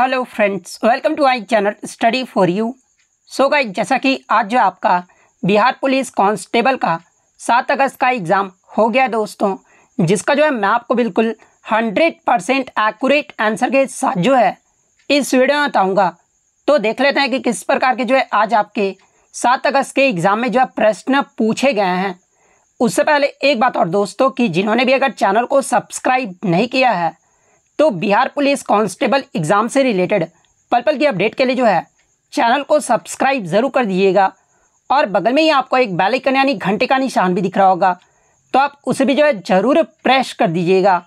hello friends welcome to my channel study for you so guys जैसा कि आज जो आपका बिहार पुलिस कांस्टेबल का सात अगस्त का एग्ज़ाम हो गया दोस्तों जिसका जो है मैं आपको बिल्कुल हंड्रेड परसेंट एक्यूरेट आंसर के साथ जो है इस वीडियो में बताऊँगा तो देख लेते हैं कि किस प्रकार के जो है आज आपके सात अगस्त के एग्ज़ाम में जो है प्रश्न पूछे गए हैं उससे पहले एक बात और दोस्तों कि जिन्होंने भी अगर चैनल को सब्सक्राइब नहीं किया है तो बिहार पुलिस कांस्टेबल एग्ज़ाम से रिलेटेड पल पल की अपडेट के लिए जो है चैनल को सब्सक्राइब ज़रूर कर दीजिएगा और बगल में ही आपको एक बैलिकन यानी घंटे का निशान भी दिख रहा होगा तो आप उसे भी जो है ज़रूर प्रेस कर दीजिएगा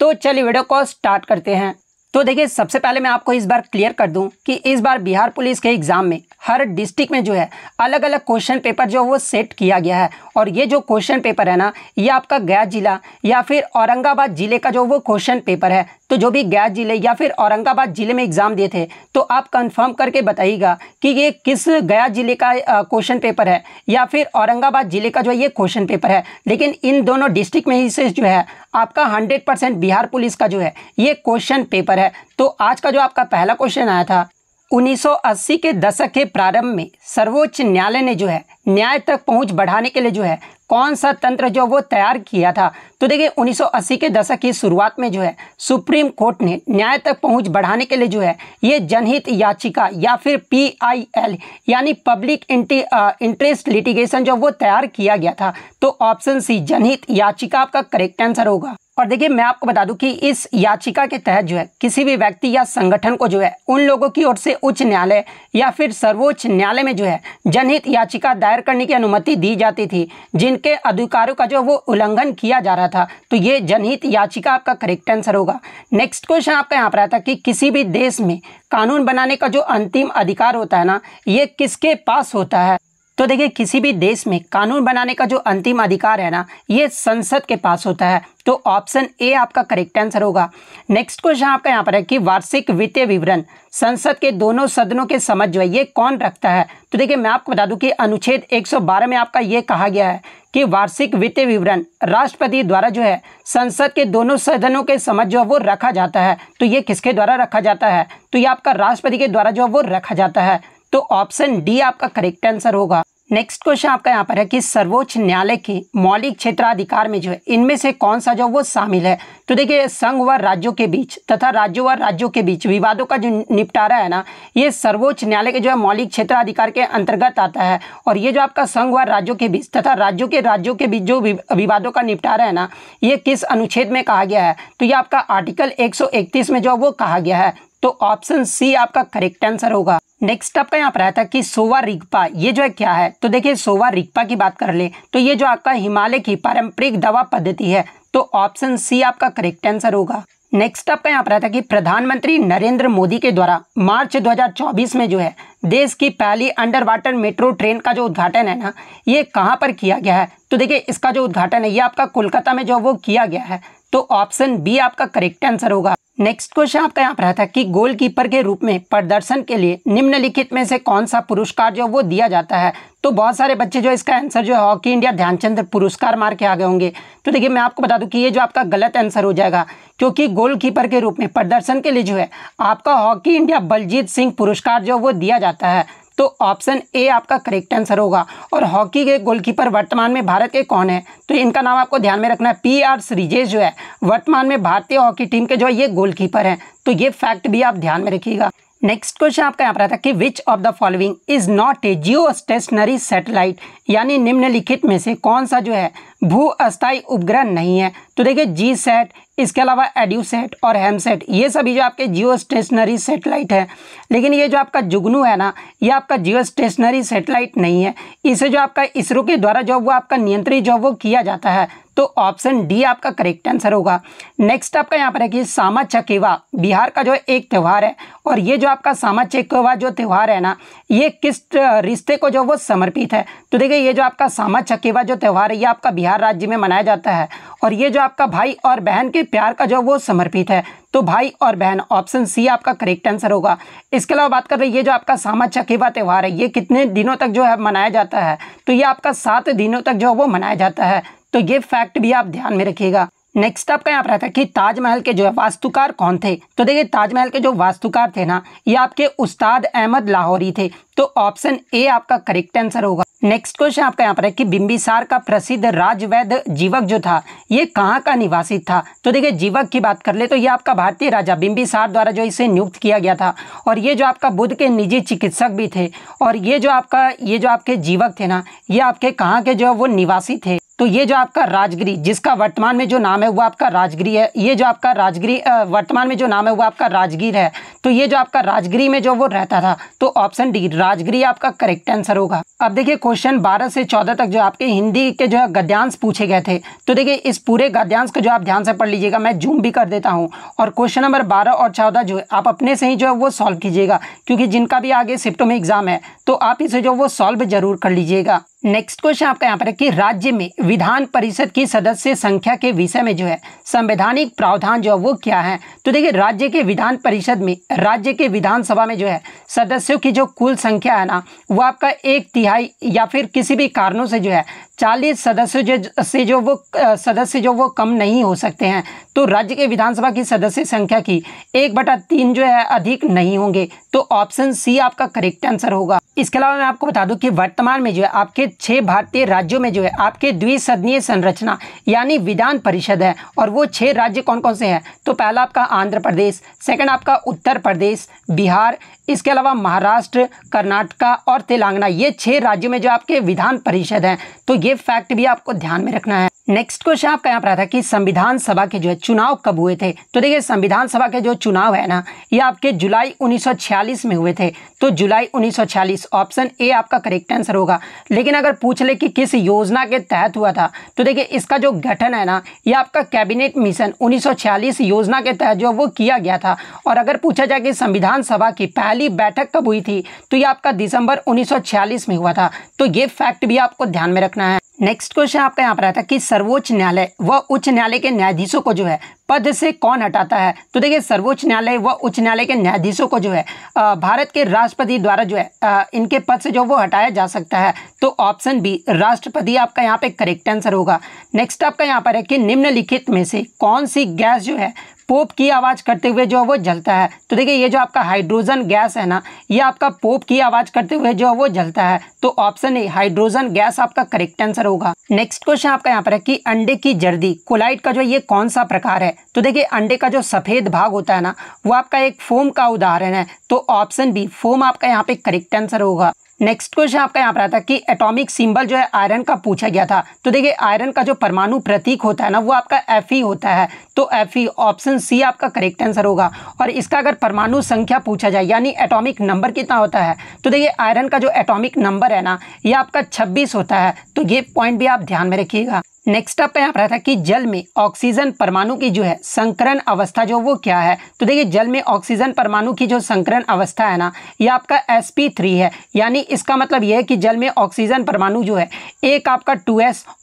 तो चलिए वीडियो को स्टार्ट करते हैं तो देखिए सबसे पहले मैं आपको इस बार क्लियर कर दूं कि इस बार बिहार पुलिस के एग्ज़ाम में हर डिस्ट्रिक्ट में जो है अलग अलग क्वेश्चन पेपर जो वो सेट किया गया है और ये जो क्वेश्चन पेपर है ना ये आपका गया जिला या फिर औरंगाबाद ज़िले का जो वो क्वेश्चन पेपर है तो जो भी गया ज़िले या फिर औरंगाबाद ज़िले में एग्ज़ाम दिए थे तो आप कंफर्म करके बताइएगा कि ये किस गया ज़िले का क्वेश्चन पेपर है या फिर औरंगाबाद ज़िले का जो ये क्वेश्चन पेपर है लेकिन इन दोनों डिस्ट्रिक्ट में ही से जो है आपका हंड्रेड परसेंट बिहार पुलिस का जो है ये क्वेश्चन पेपर है तो आज का जो आपका पहला क्वेश्चन आया था 1980 के दशक के प्रारंभ में सर्वोच्च न्यायालय ने जो है न्याय तक पहुंच बढ़ाने के लिए जो है कौन सा तंत्र जो वो तैयार किया था तो देखिए 1980 के दशक की शुरुआत में जो है सुप्रीम कोर्ट ने न्याय तक पहुंच बढ़ाने के लिए जो है ये जनहित याचिका या फिर पीआईएल यानी पब्लिक इंटरेस्ट लिटिगेशन जो वो तैयार किया गया था तो ऑप्शन सी जनहित याचिका आपका करेक्ट आंसर होगा और देखिए मैं आपको बता दूं कि इस याचिका के तहत जो है किसी भी व्यक्ति या संगठन को जो है उन लोगों की ओर से उच्च न्यायालय या फिर सर्वोच्च न्यायालय में जो है जनहित याचिका दायर करने की अनुमति दी जाती थी जिनके अधिकारों का जो वो उल्लंघन किया जा रहा था तो ये जनहित याचिका आपका करेक्ट आंसर होगा नेक्स्ट क्वेश्चन आपका यहाँ पर आया था कि किसी भी देश में कानून बनाने का जो अंतिम अधिकार होता है ना ये किसके पास होता है तो देखिए किसी भी देश में कानून बनाने का जो अंतिम अधिकार है ना ये संसद के पास होता है तो ऑप्शन ए आपका करेक्ट आंसर होगा नेक्स्ट क्वेश्चन आपका यहाँ पर है कि वार्षिक वित्तीय विवरण संसद के दोनों सदनों के समझ जो है ये कौन रखता है तो देखिए मैं आपको बता दूं कि अनुच्छेद 112 में आपका ये कहा गया है कि वार्षिक वित्तीय विवरण राष्ट्रपति द्वारा जो है संसद के दोनों सदनों के समझ जो है वो रखा जाता है तो ये किसके द्वारा रखा जाता है तो ये आपका राष्ट्रपति के द्वारा जो है वो रखा जाता है तो ऑप्शन डी आपका करेक्ट आंसर होगा नेक्स्ट क्वेश्चन आपका यहाँ पर है कि सर्वोच्च न्यायालय के मौलिक क्षेत्राधिकार में जो है इनमें से कौन सा जो वो शामिल है तो देखिए संघ व राज्यों के बीच तथा राज्यों व राज्यों के बीच विवादों का जो निपटारा है ना ये सर्वोच्च न्यायालय के जो है मौलिक क्षेत्राधिकार के अंतर्गत आता है और ये जो आपका संघ व राज्यों के बीच तथा राज्यों के राज्यों के बीच जो विवादों का निपटारा है ना ये किस अनुच्छेद में कहा गया है तो ये आपका आर्टिकल एक में जो वो कहा गया है तो ऑप्शन सी आपका करेक्ट आंसर होगा नेक्स्ट आपका यहाँ पर आया था कि सोवा रिग्पा ये जो है क्या है तो देखिए सोवा रिग्पा की बात कर ले तो ये जो आपका हिमालय की पारंपरिक दवा पद्धति है तो ऑप्शन सी आपका करेक्ट आंसर होगा नेक्स्ट आपका यहाँ पर आया था कि प्रधानमंत्री नरेंद्र मोदी के द्वारा मार्च 2024 में जो है देश की पहली अंडर वाटर मेट्रो ट्रेन का जो उद्घाटन है ना ये कहाँ पर किया गया है तो देखिये इसका जो उद्घाटन है ये आपका कोलकाता में जो वो किया गया है तो ऑप्शन बी आपका करेक्ट आंसर होगा नेक्स्ट क्वेश्चन आपका यहाँ पर रहा था कि गोलकीपर के रूप में प्रदर्शन के लिए निम्नलिखित में से कौन सा पुरस्कार जो वो दिया जाता है तो बहुत सारे बच्चे जो इसका आंसर जो है हॉकी इंडिया ध्यानचंद पुरस्कार मार के आ गए होंगे तो देखिए मैं आपको बता दूं कि ये जो आपका गलत आंसर हो जाएगा क्योंकि गोलकीपर के रूप में प्रदर्शन के लिए जो है आपका हॉकी इंडिया बलजीत सिंह पुरस्कार जो वो दिया जाता है तो ऑप्शन ए आपका करेक्ट आंसर होगा और हॉकी के गोलकीपर वर्तमान में भारत के कौन है तो इनका नाम आपको ध्यान में रखना है पी आर सृजेश जो है वर्तमान में भारतीय हॉकी टीम के जो है ये गोलकीपर हैं तो ये फैक्ट भी आप ध्यान में रखिएगा नेक्स्ट क्वेश्चन आपका यहाँ पर आता है कि which of the following is not a geostationary satellite यानी निम्नलिखित में से कौन सा जो है भू अस्थायी उपग्रह नहीं है तो देखिए जी सेट इसके अलावा एड्यू सेट और हेम सेट ये सभी जो आपके जियो स्टेशनरी सेटेलाइट है लेकिन ये जो आपका जुगनू है ना ये आपका जियो स्टेशनरी सेटेलाइट नहीं है इसे जो आपका इसरो के द्वारा जो वो आपका नियंत्रित जो वो किया जाता है तो ऑप्शन डी आपका करेक्ट आंसर होगा नेक्स्ट आपका यहाँ पर है कि सामा चकेवा बिहार का जो एक त्यौहार है और ये जो आपका सामा चकेवा जो त्यौहार है ना ये किस रिश्ते को जो वो समर्पित है तो देखिए ये जो आपका सामा चकेवा जो त्यौहार है ये आपका बिहार राज्य में मनाया जाता है और ये जो आपका भाई और बहन के प्यार का जो वो समर्पित है तो भाई और बहन ऑप्शन सी आपका करेक्ट आंसर होगा इसके अलावा बात कर रहे हैं ये जो आपका सामा चकेवा त्यौहार है ये कितने दिनों तक जो है मनाया जाता है तो ये आपका सात दिनों तक जो है वो मनाया जाता है तो ये फैक्ट भी आप ध्यान में रखिएगा नेक्स्ट आपका यहाँ पर आता है कि ताजमहल के जो है वास्तुकार कौन थे तो देखिए ताजमहल के जो वास्तुकार थे ना ये आपके उस्ताद अहमद लाहौरी थे तो ऑप्शन ए आपका करेक्ट आंसर होगा नेक्स्ट क्वेश्चन आपका यहाँ पर है कि बिम्बिसार का प्रसिद्ध राजवैद जीवक जो था ये कहाँ का निवासी था तो देखिए जीवक की बात कर ले तो ये आपका भारतीय राजा बिम्बिसार द्वारा जो इसे नियुक्त किया गया था और ये जो आपका बुद्ध के निजी चिकित्सक भी थे और ये जो आपका ये जो आपके जीवक थे ना ये आपके कहाँ के जो है वो निवासी थे तो ये जो आपका राजगिरी जिसका वर्तमान में जो नाम है वो आपका राजगिरी है ये जो आपका राजगिरी वर्तमान में जो नाम है वो आपका राजगीर है तो ये जो आपका राजगिरी में जो वो रहता था तो ऑप्शन डी राजगिरी आपका करेक्ट आंसर होगा अब देखिए क्वेश्चन बारह से चौदह तक जो आपके हिंदी के जो है गद्यांश पूछे गए थे तो देखिए इस पूरे गद्यांश को जो आप ध्यान से पढ़ लीजिएगा मैं जूम भी कर देता हूँ और क्वेश्चन नंबर बारह और चौदह जो है आप अपने से ही जो है वो सॉल्व कीजिएगा क्योंकि जिनका भी आगे शिफ्टों में एग्जाम है तो आप इसे जो वो सॉल्व जरूर कर लीजिएगा नेक्स्ट क्वेश्चन आपका यहाँ पर है कि राज्य में विधान परिषद की सदस्य संख्या के विषय में जो है संवैधानिक प्रावधान जो है वो क्या है तो देखिए राज्य के विधान परिषद में राज्य के विधानसभा में जो है सदस्यों की जो कुल संख्या है ना वो आपका एक तिहाई या फिर किसी भी कारणों से जो है चालीस सदस्यों से जो वो सदस्य जो वो कम नहीं हो सकते हैं तो राज्य के विधानसभा की सदस्य संख्या की एक बटा तीन जो है अधिक नहीं होंगे तो ऑप्शन सी आपका करेक्ट आंसर होगा इसके अलावा मैं आपको बता दूं कि वर्तमान में जो है आपके छह भारतीय राज्यों में जो है आपके द्विसदनीय संरचना यानी विधान परिषद है और वो छह राज्य कौन कौन से हैं तो पहला आपका आंध्र प्रदेश सेकंड आपका उत्तर प्रदेश बिहार इसके अलावा महाराष्ट्र कर्नाटका और तेलंगाना ये छह राज्यों में जो आपके विधान परिषद हैं तो ये फैक्ट भी आपको ध्यान में रखना है नेक्स्ट क्वेश्चन आपका यहाँ पर था कि संविधान सभा के जो है चुनाव कब हुए थे तो देखिए संविधान सभा के जो चुनाव है ना ये आपके जुलाई 1946 में हुए थे तो जुलाई 1946 ऑप्शन ए आपका करेक्ट आंसर होगा लेकिन अगर पूछ ले कि किस योजना के तहत हुआ था तो देखिए इसका जो गठन है ना ये आपका कैबिनेट मिशन उन्नीस योजना के तहत जो वो किया गया था और अगर पूछा जाए कि संविधान सभा की पहली पहली बैठक कब हुई थी तो ये आपका दिसंबर 1946 में हुआ था तो ये फैक्ट भी आपको ध्यान में रखना है नेक्स्ट क्वेश्चन आपका यहाँ पर आता है कि सर्वोच्च न्यायालय व उच्च न्यायालय के न्यायाधीशों को जो है पद से कौन हटाता है तो देखिए सर्वोच्च न्यायालय व उच्च न्यायालय के न्यायाधीशों को जो है भारत के राष्ट्रपति द्वारा जो है इनके पद से जो वो हटाया जा सकता है तो ऑप्शन बी राष्ट्रपति आपका यहाँ पे करेक्ट आंसर होगा नेक्स्ट आपका यहाँ पर है कि निम्नलिखित में से कौन सी गैस जो है पोप की आवाज़ करते हुए जो है वो जलता है तो देखिए ये जो आपका हाइड्रोजन गैस है ना ये आपका पोप की आवाज़ करते हुए जो है वो जलता है तो ऑप्शन ए हाइड्रोजन गैस आपका करेक्ट आंसर होगा नेक्स्ट क्वेश्चन आपका यहाँ पर है कि अंडे की जर्दी कोलाइट का जो ये कौन सा प्रकार है तो देखिए अंडे का जो सफेद भाग होता है ना वो आपका एक फोम का उदाहरण है तो ऑप्शन बी फोम आपका यहाँ पे करेक्ट आंसर होगा नेक्स्ट क्वेश्चन आपका यहाँ पर आता है कि एटॉमिक सिंबल जो है आयरन का पूछा गया था तो देखिए आयरन का जो परमाणु प्रतीक होता है ना वो आपका एफ होता है तो एफ ऑप्शन सी आपका करेक्ट आंसर होगा और इसका अगर परमाणु संख्या पूछा जाए यानी एटॉमिक नंबर कितना होता है तो देखिए आयरन का जो एटॉमिक नंबर है ना ये आपका छब्बीस होता है तो ये पॉइंट भी आप ध्यान में रखिएगा नेक्स्ट अप यहाँ पर था कि जल में ऑक्सीजन परमाणु की जो है संकरण अवस्था जो वो क्या है तो देखिए जल में ऑक्सीजन परमाणु की जो संकरण अवस्था है ना ये आपका एस है यानी इसका मतलब यह है कि जल में ऑक्सीजन परमाणु जो है एक आपका टू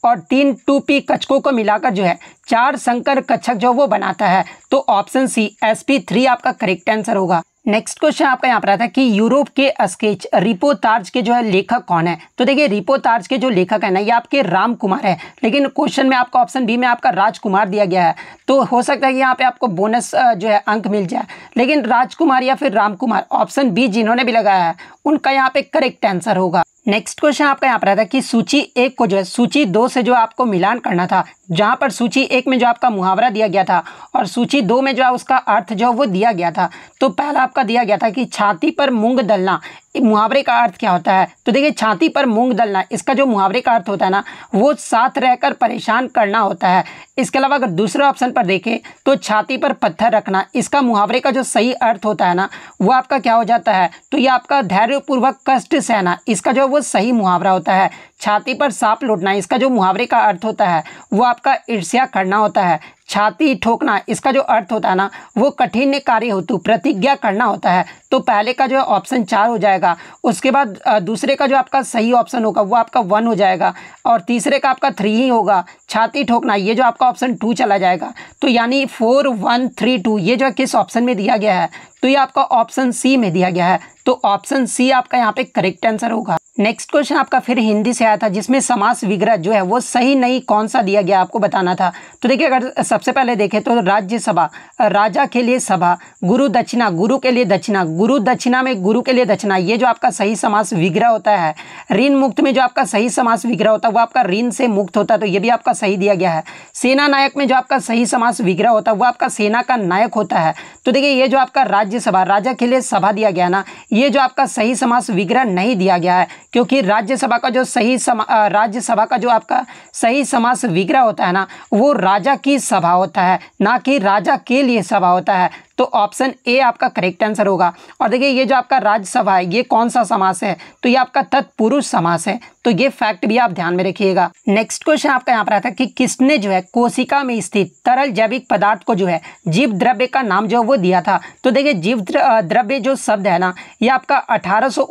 और तीन टू कचकों को मिलाकर जो है चार संकर कच्छक जो वो बनाता है तो ऑप्शन सी एस आपका करेक्ट आंसर होगा नेक्स्ट क्वेश्चन आपका यहाँ पर आता है कि यूरोप के स्केच रिपो तार्ज के जो है लेखक कौन है तो देखिए रिपो तार्ज के जो लेखक है ना ये आपके राम कुमार है लेकिन क्वेश्चन में आपका ऑप्शन बी में आपका राजकुमार दिया गया है तो हो सकता है कि यहाँ पे आपको बोनस जो है अंक मिल जाए लेकिन राजकुमार या फिर राम ऑप्शन बी जिन्होंने भी लगाया है उनका यहाँ पे करेक्ट आंसर होगा नेक्स्ट क्वेश्चन आपका यहाँ पर आता है कि सूची एक को जो है सूची दो से जो आपको मिलान करना था जहाँ पर सूची एक में जो आपका मुहावरा दिया गया था और सूची दो में जो है उसका अर्थ जो वो दिया गया था तो पहला आपका दिया गया था कि छाती पर मूंग दलना मुहावरे का अर्थ क्या होता है तो देखिए छाती पर मूंग दलना इसका जो मुहावरे का अर्थ होता है ना वो साथ रहकर परेशान करना होता है इसके अलावा अगर दूसरे ऑप्शन पर देखें तो छाती पर पत्थर रखना इसका मुहावरे का जो सही अर्थ होता है ना वो आपका क्या हो जाता है तो ये आपका धैर्यपूर्वक कष्ट सहना इसका जो वो सही मुहावरा होता है छाती पर सांप लौटना इसका जो मुहावरे का अर्थ होता है वो आपका ईर्ष्या करना होता है छाती ठोकना इसका जो अर्थ होता है ना वो कठिन कार्य हेतु प्रतिज्ञा करना होता है तो पहले का जो ऑप्शन चार हो जाएगा उसके बाद दूसरे का जो आपका सही ऑप्शन होगा वो आपका वन हो जाएगा और तीसरे का आपका थ्री ही होगा छाती ठोकना ये जो आपका ऑप्शन टू चला जाएगा तो यानी फोर वन थ्री टू ये जो किस ऑप्शन में दिया गया है तो ये आपका ऑप्शन सी में दिया गया है तो ऑप्शन सी आपका यहाँ पे करेक्ट आंसर होगा नेक्स्ट क्वेश्चन आपका फिर हिंदी से आया था जिसमें समास विग्रह जो है वो सही नहीं कौन सा दिया गया आपको बताना था तो देखिए अगर सबसे पहले देखें तो राज्यसभा राजा के लिए सभा गुरु दक्षिणा गुरु के लिए दक्षिणा गुरु दक्षिणा में गुरु के लिए दक्षिणा ये जो आपका सही समास विग्रह होता है ऋण मुक्त में जो आपका सही समास विग्रह होता है वो आपका ऋण से मुक्त होता है तो ये भी आपका सही दिया गया है सेना नायक में जो आपका सही समास विग्रह होता है वो आपका सेना का नायक होता है तो देखिए ये जो आपका राज्य राज्यसभा राजा के लिए सभा दिया गया ना ये जो आपका सही समास विग्रह नहीं दिया गया है क्योंकि राज्यसभा का जो सही समा राज्यसभा का जो आपका सही समास विग्रह होता है ना वो राजा की सभा होता है ना कि राजा के लिए सभा होता है तो ऑप्शन ए आपका करेक्ट आंसर होगा और देखिए ये जो आपका राज्यसभा है ये कौन सा समास है तो ये आपका तत्पुरुष समास है तो ये फैक्ट भी आप ध्यान में रखिएगा नेक्स्ट क्वेश्चन आपका यहाँ पर आता है कि किसने जो है कोशिका में स्थित तरल जैविक पदार्थ को जो है जीव द्रव्य का नाम जो है वो दिया था तो देखिए जीव द्रव्य जो शब्द है ना ये आपका अठारह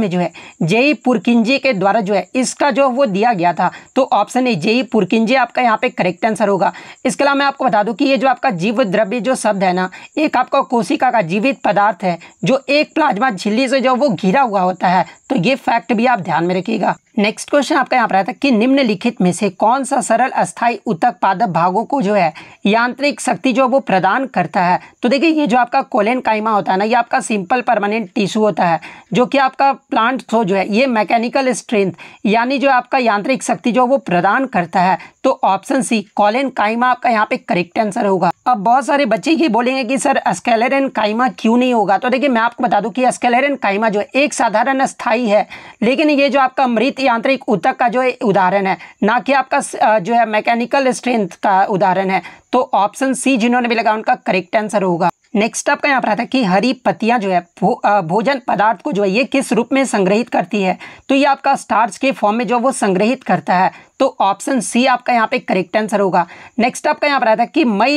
में जो है जेई पुरकिंजे के द्वारा जो है इसका जो वो दिया गया था तो ऑप्शन ए जेई पुरकिंजे आपका यहाँ पे करेक्ट आंसर होगा इसके अलावा मैं आपको बता दूँ कि ये जो आपका जीव द्रव्य जो शब्द है ना एक आपका कोशिका का जीवित पदार्थ है जो एक प्लाज्मा झिल्ली से जो वो घिरा हुआ होता है तो ये फैक्ट भी आप ध्यान में रखिएगा नेक्स्ट क्वेश्चन आपका यहाँ पर आया था कि निम्नलिखित में से कौन सा सरल अस्थाई उतक पादप भागों को जो है यांत्रिक शक्ति जो वो प्रदान करता है तो देखिए ये जो आपका कोलेन काइमा होता है ना ये आपका सिंपल परमानेंट टिश्यू होता है जो कि आपका प्लांट थ्रो तो जो है ये मैकेनिकल स्ट्रेंथ यानी जो आपका यांत्रिक शक्ति जो वो प्रदान करता है तो ऑप्शन सी कॉलेन काइमा आपका यहाँ पे करेक्ट आंसर होगा अब बहुत सारे बच्चे ये बोलेंगे कि सर अस्केलेरन काइमा क्यों नहीं होगा तो देखिए मैं आपको बता दूं कि अस्केलेरन काइमा जो एक साधारण स्थाई है लेकिन ये जो आपका मृत यांत्रिक उतक का जो उदाहरण है ना कि आपका जो है मैकेनिकल स्ट्रेंथ का उदाहरण है तो ऑप्शन सी जिन्होंने भी लगा उनका करेक्ट आंसर होगा नेक्स्ट आपका यहाँ पर आता है कि हरी पत्तियाँ जो है भो, भोजन पदार्थ को जो है ये किस रूप में संग्रहित करती है तो ये आपका स्टार्च के फॉर्म में जो वो संग्रहित करता है तो ऑप्शन सी आपका यहाँ पे करेक्ट आंसर होगा नेक्स्ट आपका यहाँ पर आया था कि मई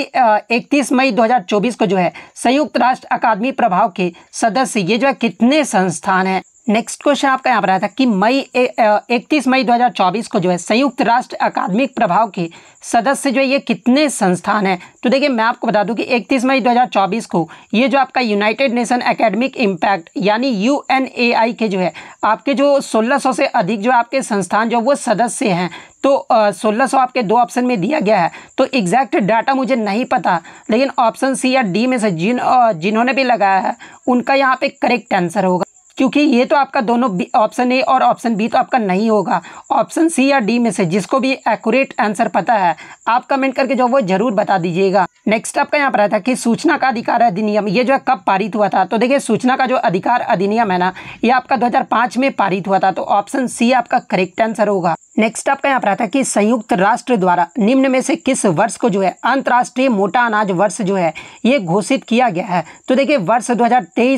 इकतीस मई 2024 को जो है संयुक्त राष्ट्र अकादमी प्रभाव के सदस्य ये जो है कितने संस्थान हैं नेक्स्ट क्वेश्चन आपका यहाँ पर आया था कि मई इकतीस मई 2024 को जो है संयुक्त राष्ट्र अकादमिक प्रभाव के सदस्य जो है ये कितने संस्थान हैं तो देखिए मैं आपको बता दूं कि 31 मई 2024 को ये जो आपका यूनाइटेड नेशन एकेडमिक इम्पैक्ट यानी यू के जो है आपके जो 1600 से अधिक जो आपके संस्थान जो वो सदस्य हैं तो सोलह सौ आपके दो ऑप्शन में दिया गया है तो एग्जैक्ट डाटा मुझे नहीं पता लेकिन ऑप्शन सी या डी में से जिन जिन्होंने भी लगाया है उनका यहाँ पे करेक्ट आंसर होगा क्योंकि ये तो आपका दोनों ऑप्शन ए और ऑप्शन बी तो आपका नहीं होगा ऑप्शन सी या डी में से जिसको भी एक्यूरेट आंसर पता है आप कमेंट करके जो वो जरूर बता दीजिएगा नेक्स्ट आपका यहाँ पर आया था कि सूचना का अधिकार अधिनियम ये जो है कब पारित हुआ था तो देखिए सूचना का जो अधिकार अधिनियम है ना ये आपका 2005 में पारित हुआ था तो ऑप्शन सी आपका करेक्ट आंसर होगा नेक्स्ट आपका यहाँ पर आता है कि संयुक्त राष्ट्र द्वारा निम्न में से किस वर्ष को जो है अंतर्राष्ट्रीय मोटा अनाज वर्ष जो है ये घोषित किया गया है तो देखिये वर्ष दो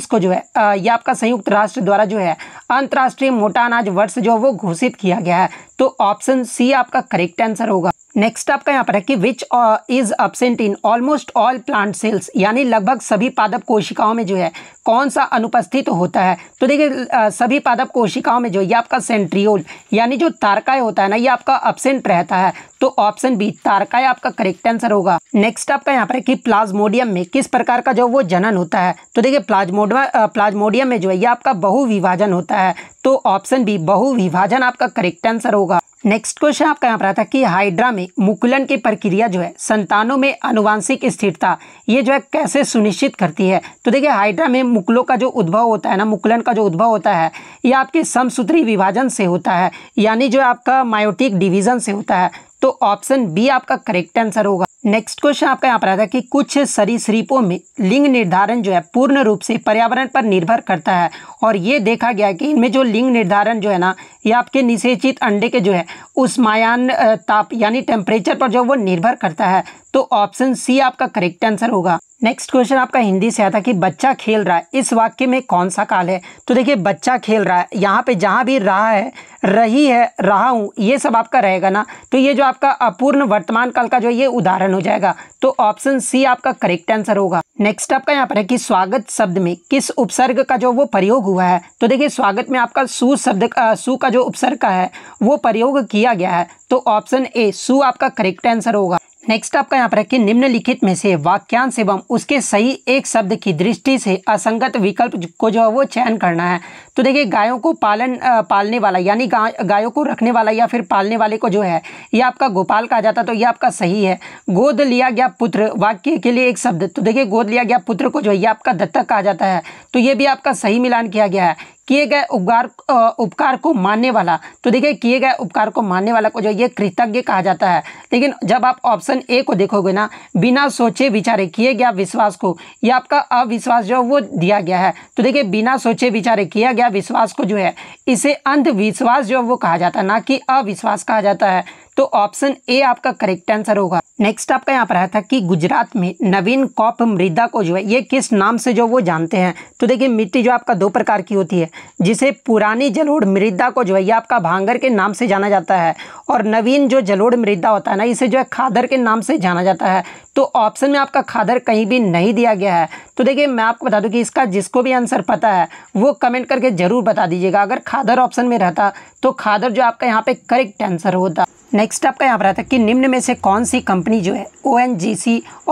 को जो है ये आपका संयुक्त राष्ट्र राष्ट्र द्वारा जो है अंतर्राष्ट्रीय मोटा अनाज वर्ष जो है वो घोषित किया गया है तो ऑप्शन सी आपका करेक्ट आंसर होगा नेक्स्ट आपका यहाँ पर है कि which is absent in almost all plant cells यानी लगभग सभी पादप कोशिकाओं में जो है कौन सा अनुपस्थित होता है तो देखिए uh, सभी पादप कोशिकाओं में जो ये आपका सेंट्रियोल यानी जो तारकाय होता है ना ये आपका अब्सेंट रहता है तो ऑप्शन बी तारकाय आपका करेक्ट आंसर होगा नेक्स्ट आपका यहाँ पर है कि प्लाज्मोडियम में किस प्रकार का जो वो जनन होता है तो देखिए प्लाज्मोडा प्लाज्मोडियम uh, में जो है ये आपका बहुविभाजन होता है तो ऑप्शन बी बहुविभाजन आपका करेक्ट आंसर होगा नेक्स्ट क्वेश्चन आपका यहाँ पर आता है कि हाइड्रा में मुकुलन की प्रक्रिया जो है संतानों में अनुवांशिक स्थिरता ये जो है कैसे सुनिश्चित करती है तो देखिए हाइड्रा में मुकुलों का जो उद्भव होता है ना मुकुलन का जो उद्भव होता है ये आपके समसूत्री विभाजन से होता है यानी जो आपका मायोटिक डिवीजन से होता है तो ऑप्शन बी आपका करेक्ट आंसर होगा नेक्स्ट क्वेश्चन आपका यहाँ पर आता है कि कुछ सरीसृपों में लिंग निर्धारण जो है पूर्ण रूप से पर्यावरण पर निर्भर करता है और ये देखा गया कि इनमें जो लिंग निर्धारण जो है ना ये आपके निषेचित अंडे के जो है उस मायान ताप यानी टेम्परेचर पर जो वो निर्भर करता है तो ऑप्शन सी आपका करेक्ट आंसर होगा नेक्स्ट क्वेश्चन आपका हिंदी से आया था कि बच्चा खेल रहा है इस वाक्य में कौन सा काल है तो देखिए बच्चा खेल रहा है यहाँ पे जहाँ भी रहा है रही है रहा हूँ ये सब आपका रहेगा ना तो ये जो आपका अपूर्ण वर्तमान काल का जो ये उदाहरण हो जाएगा तो ऑप्शन सी आपका करेक्ट आंसर होगा नेक्स्ट आपका यहाँ पर है कि स्वागत शब्द में किस उपसर्ग का जो वो प्रयोग हुआ है तो देखिए स्वागत में आपका सु शब्द सु का जो उपसर्ग का है वो प्रयोग किया गया है तो ऑप्शन ए सु आपका करेक्ट आंसर होगा नेक्स्ट आपका यहाँ पर रखिए निम्नलिखित में से वाक्यांश एवं उसके सही एक शब्द की दृष्टि से असंगत विकल्प को जो है वो चयन करना है तो देखिए गायों को पालन पालने वाला यानी गायों को रखने वाला या फिर पालने वाले को जो है ये आपका गोपाल कहा जाता तो ये आपका सही है गोद लिया गया पुत्र वाक्य के लिए एक शब्द तो देखिए गोद लिया गया पुत्र को जो है ये आपका दत्तक कहा जाता है तो ये भी आपका सही मिलान किया गया है किए गए उपकार उपकार को मानने वाला तो देखिए किए गए उपकार को मानने वाला को जो ये कृतज्ञ कहा जाता है लेकिन जब आप ऑप्शन ए को देखोगे ना बिना सोचे विचारे किए गया विश्वास को ये आपका अविश्वास जो वो दिया गया है तो देखिए बिना सोचे विचारे किया गया विश्वास को जो है इसे अंधविश्वास जो वो कहा जाता है ना कि अविश्वास कहा जाता है तो ऑप्शन ए आपका करेक्ट आंसर होगा नेक्स्ट आपका यहाँ पर आया था कि गुजरात में नवीन कॉप मृदा को जो है ये किस नाम से जो वो जानते हैं तो देखिए मिट्टी जो आपका दो प्रकार की होती है जिसे पुरानी जलोढ़ मृदा को जो है ये आपका भांगर के नाम से जाना जाता है और नवीन जो जलोढ़ मृदा होता है ना इसे जो है खादर के नाम से जाना जाता है तो ऑप्शन में आपका खादर कहीं भी नहीं दिया गया है तो देखिए मैं आपको बता दूं कि इसका जिसको भी आंसर पता है वो कमेंट करके ज़रूर बता दीजिएगा अगर खादर ऑप्शन में रहता तो खादर जो आपका यहाँ पे करेक्ट आंसर होता नेक्स्ट आपका यहाँ पर आता है कि निम्न में से कौन सी कंपनी जो है ओ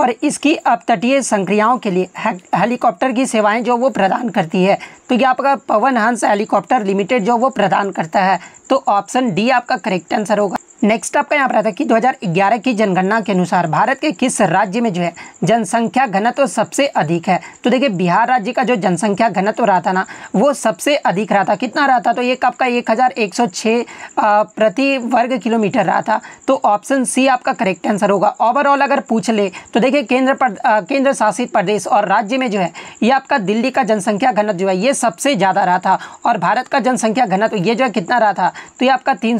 और इसकी अपतटीय संक्रियाओं के लिए हेलीकॉप्टर की सेवाएं जो वो प्रदान करती है तो ये आपका पवन हंस हेलीकॉप्टर लिमिटेड जो वो प्रदान करता है तो ऑप्शन डी आपका करेक्ट आंसर होगा नेक्स्ट आपका यहाँ पर आता है कि 2011 की जनगणना के अनुसार भारत के किस राज्य में जो है जनसंख्या घनत्व तो सबसे अधिक है तो देखिए बिहार राज्य का जो जनसंख्या घनत्व तो रहा था ना वो सबसे अधिक रहा था कितना रहा था तो ये आपका 1106 प्रति वर्ग किलोमीटर रहा था तो ऑप्शन सी आपका करेक्ट आंसर होगा ओवरऑल अगर पूछ ले तो देखिए केंद्र पर केंद्र शासित प्रदेश और राज्य में जो है ये आपका दिल्ली का जनसंख्या घनत्व जो है ये सबसे ज़्यादा रहा था और भारत का जनसंख्या घनत्व ये जो है कितना रहा था तो ये आपका तीन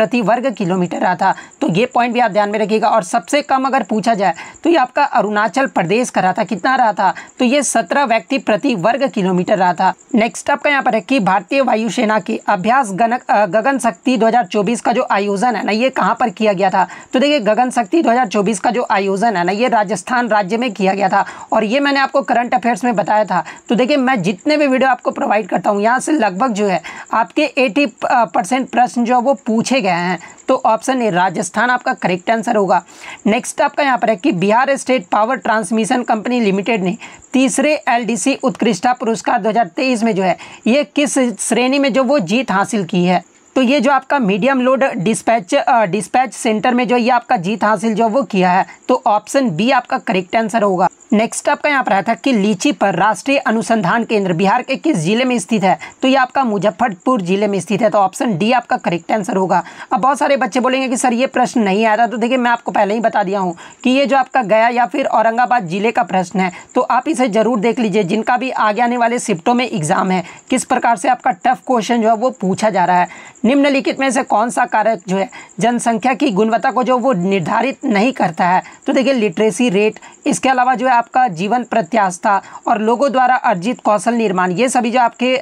प्रति वर्ग किलोमीटर रहा था तो ये पॉइंट भी आप ध्यान में रखिएगा और सबसे कम अगर पूछा जाए तो ये आपका अरुणाचल प्रदेश का रहा था कितना रहा था तो ये सत्रह व्यक्ति प्रति वर्ग किलोमीटर रहा था नेक्स्ट आपका यहाँ पर है कि भारतीय वायुसेना की अभ्यास गनक गगन शक्ति 2024 का जो आयोजन है है ना ये कहाँ पर किया गया था तो देखिए गगन शक्ति 2024 का जो आयोजन है ना ये राजस्थान राज्य में किया गया था और ये मैंने आपको करंट अफेयर्स में बताया था तो देखिए मैं जितने भी वीडियो आपको प्रोवाइड करता हूँ यहाँ से लगभग जो है आपके एटी प्रश्न जो है वो पूछे गए हैं तो ऑप्शन ए राजस्थान आपका करेक्ट आंसर होगा नेक्स्ट आपका यहाँ पर है कि Bihar state power transmission company limited ने तीसरे एलडीसी डी उत्कृष्टा पुरस्कार 2023 में जो है ये किस श्रेणी में जो वो जीत हासिल की है तो ये जो आपका medium load dispatch dispatch center में जो ये आपका जीत हासिल जो वो किया है तो ऑप्शन बी आपका करेक्ट आंसर होगा नेक्स्ट आपका यहाँ पर आया था कि लीची पर राष्ट्रीय अनुसंधान केंद्र बिहार के किस जिले में स्थित है तो ये आपका मुजफ्फरपुर जिले में स्थित है तो ऑप्शन डी आपका करेक्ट आंसर होगा अब बहुत सारे बच्चे बोलेंगे कि सर ये प्रश्न नहीं आ रहा तो देखिए मैं आपको पहले ही बता दिया हूँ कि ये जो आपका गया या फिर औरंगाबाद जिले का प्रश्न है तो आप इसे ज़रूर देख लीजिए जिनका भी आगे आने वाले शिफ्टों में एग्ज़ाम है किस प्रकार से आपका टफ क्वेश्चन जो है वो पूछा जा रहा है निम्नलिखित में से कौन सा कारक जो है जनसंख्या की गुणवत्ता को जो वो निर्धारित नहीं करता है तो देखिए लिटरेसी रेट इसके अलावा जो है आपका जीवन प्रत्याशा और लोगों द्वारा अर्जित कौशल निर्माण ये सभी जो आपके